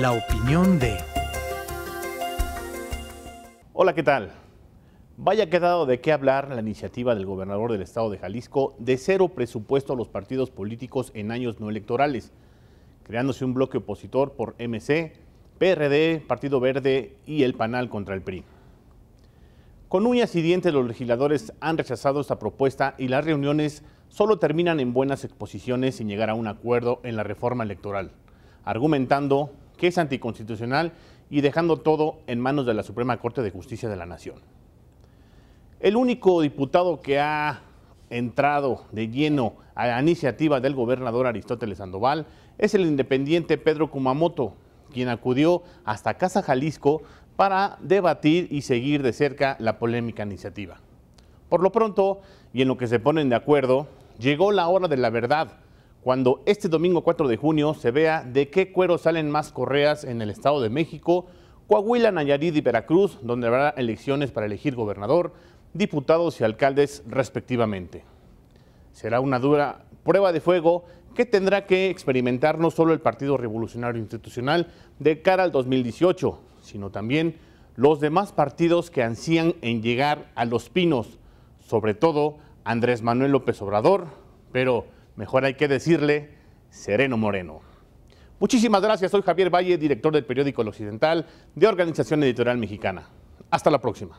La opinión de... Hola, ¿qué tal? Vaya quedado de qué hablar la iniciativa del gobernador del estado de Jalisco de cero presupuesto a los partidos políticos en años no electorales, creándose un bloque opositor por MC, PRD, Partido Verde y el Panal contra el PRI. Con uñas y dientes los legisladores han rechazado esta propuesta y las reuniones solo terminan en buenas exposiciones sin llegar a un acuerdo en la reforma electoral, argumentando que es anticonstitucional y dejando todo en manos de la Suprema Corte de Justicia de la Nación. El único diputado que ha entrado de lleno a la iniciativa del gobernador Aristóteles Sandoval es el independiente Pedro Kumamoto, quien acudió hasta Casa Jalisco para debatir y seguir de cerca la polémica iniciativa. Por lo pronto, y en lo que se ponen de acuerdo, llegó la hora de la verdad cuando este domingo 4 de junio se vea de qué cuero salen más correas en el Estado de México, Coahuila, Nayarit y Veracruz, donde habrá elecciones para elegir gobernador, diputados y alcaldes respectivamente. Será una dura prueba de fuego que tendrá que experimentar no solo el Partido Revolucionario Institucional de cara al 2018, sino también los demás partidos que ansían en llegar a los pinos, sobre todo Andrés Manuel López Obrador, pero Mejor hay que decirle Sereno Moreno. Muchísimas gracias. Soy Javier Valle, director del periódico El Occidental de Organización Editorial Mexicana. Hasta la próxima.